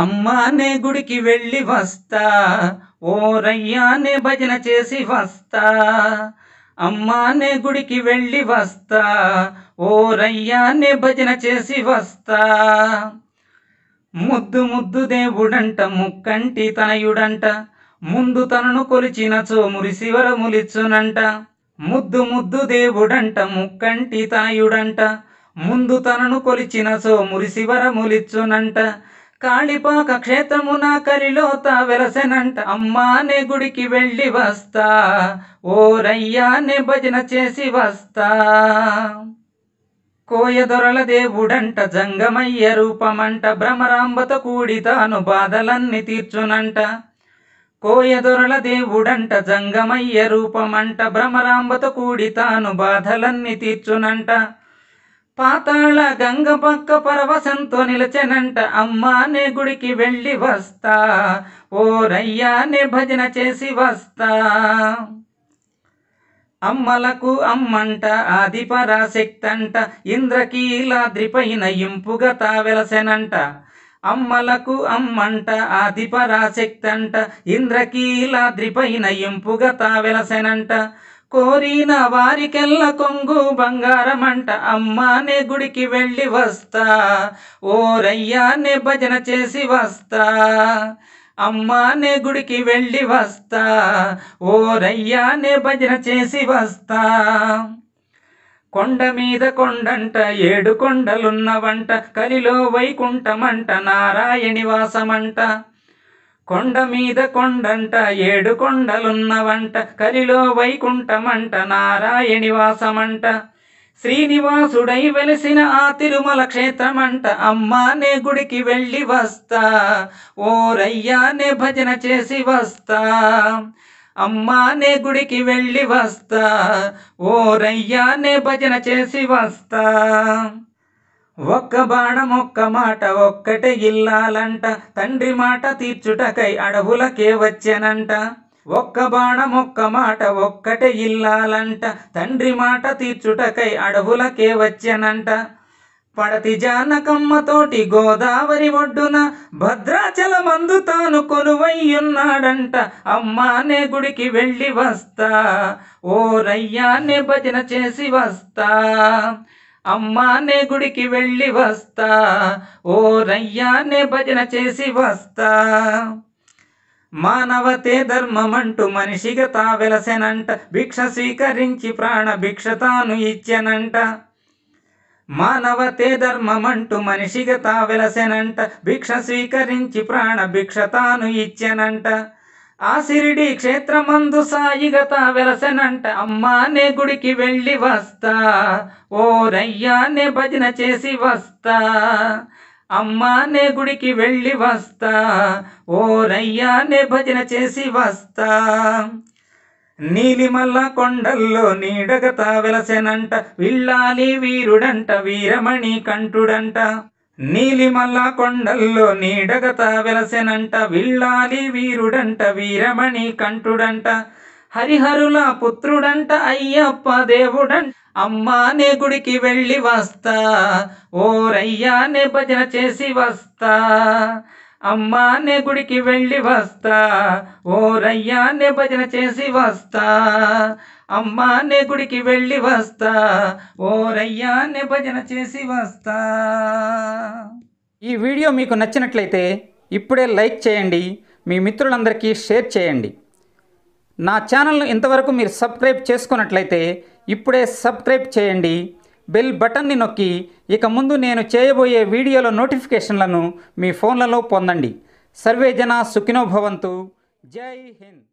అమ్మానే గుడికి వెళ్ళి వస్తా ఓ రయ్యానే భజన చేసి వస్తా అమ్మానే గుడికి వెళ్ళి వస్తా ఓ రయ్యానే భజన చేసి వస్తా ముద్దు ముద్దు దేవుడంట ముక్కంటి తనయుడంట ముందు తనను కొలిచిన చోమురి శివర ములిచ్చునంట ముద్దు ముద్దు దేవుడంట ముక్కంటి తనయుడంట ముందు తనను కొలిచిన సోమురి శివర ములిచ్చునంట కాళిపాక క్షేత్రమున తా వెలసెనంట అమ్మానే గుడికి వెళ్ళి వస్తా ఓ రయ్యానే భజన చేసి వస్తా కోయదొరల దేవుడంట జంగమయ్య రూపమంట భ్రమరాంబత కూడి తాను బాధలన్నీ తీర్చునంట కోయదొరల దేవుడంట జంగమయ్య రూపమంట భ్రమరాంబత కూడి తాను బాధలన్నీ తీర్చునంట పాతాళ గంగ పక్క పరవశంతో నిలచెనంట అమ్మానే గుడికి వెళ్ళి వస్తా ఓ రయ్యానే భజన చేసి వస్తా అమ్మలకు అమ్మంట ఆదిపరాశక్తంట ఇంద్రకీలాద్రిపైన ఇంపుగా తావెలసెనంట అమ్మలకు అమ్మంట ఆదిపరాశక్తంట ఇంద్రకీలాద్రిపైన ఇంపుగా తావెలసెనంట కోరిన వారికెల్ల కొంగు బంగారమంట అమ్మానే గుడికి వెళ్ళి వస్తా ఓ రయ్యానే భజన చేసి వస్తా అమ్మానే గుడికి వెళ్ళి వస్తా ఓ రయ్యానే భజన చేసి వస్తా కొండ మీద కొండంట ఏడు కొండలున్నవంట కలిలో వైకుంఠమంట నారాయణి వాసమంట కొండ మీద కొండంట ఏడు కొండలున్నవంట కలిలో వైకుంఠమంట నారాయణి వాసమంట శ్రీనివాసుడై వెలిసిన ఆ తిరుమల క్షేత్రమంట అమ్మానే గుడికి వెళ్ళి వస్తా ఓ రయ్యానే భజన చేసి వస్తా అమ్మానే గుడికి వెళ్ళి వస్తా ఓ రయ్యానే భజన చేసి వస్తా ఒక్క బాణం ఒక్క మాట ఒక్కటే ఇల్లాలంట తండ్రి మాట తీర్చుటకై అడవులకే వచ్చానంట ఒక్క బాణం ఒక్క మాట ఒక్కటే ఇల్లాలంట తండ్రి మాట తీర్చుటకై అడవులకే వచ్చానంట పడతి జానకమ్మతోటి గోదావరి ఒడ్డున భద్రాచల మందు తాను కొలువయ్యున్నాడంట అమ్మానే గుడికి వెళ్ళి వస్తా ఓ రయ్యానే భజన చేసి వస్తా అమ్మానే గుడికి వెళ్ళి వస్తా ఓ రయ్యానే భజన చేసి వస్తా మానవతే ధర్మమంటూ మనిషిగా తా వెలసెనంట భిక్ష స్వీకరించి ప్రాణ భిక్ష తాను ఇచ్చెనంట మానవతే ధర్మమంటూ మనిషిగా తా వెలసెనంట భిక్ష స్వీకరించి ప్రాణ భిక్ష తాను ఇచ్చెనంట ఆ సిరిడి క్షేత్రమందు సాయిగత వెలసనంట అమ్మానే గుడికి వెళ్ళి వస్తా ఓ రయ్యానే భజన చేసి వస్తా అమ్మానే గుడికి వెళ్ళి వస్తా ఓ రయ్యానే భజన చేసి వస్తా నీలిమల్ల కొండల్లో నీడగత వెలసెనంట విల్లాలి వీరుడంట వీరమణి కంఠుడంట నీలిమల్ల కొండల్లో నీడగత వెలసెనంట విల్లాలి వీరుడంట వీరమణి కంఠుడంట హరిహరుల పుత్రుడంట అయ్యప్ప దేవుడంట అమ్మానే గుడికి వెళ్ళి వస్తా ఓరయ్యానే భజన చేసి వస్తా అమ్మానే గుడికి వెళ్ళి వస్తా ఓరయ్యానే భజన చేసి వస్తా అమ్మానే గుడికి వెళ్ళి వస్తా ఓరయ్యానే భజన చేసి వస్తా ఈ వీడియో మీకు నచ్చినట్లయితే ఇప్పుడే లైక్ చేయండి మీ మిత్రులందరికీ షేర్ చేయండి నా ఛానల్ను ఇంతవరకు మీరు సబ్స్క్రైబ్ చేసుకున్నట్లయితే ఇప్పుడే సబ్స్క్రైబ్ చేయండి బెల్ బటన్ని నొక్కి ఇక ముందు నేను చేయబోయే వీడియోల నోటిఫికేషన్లను మీ ఫోన్లలో పొందండి సర్వే జన సుఖినోభవంతు జై హింద్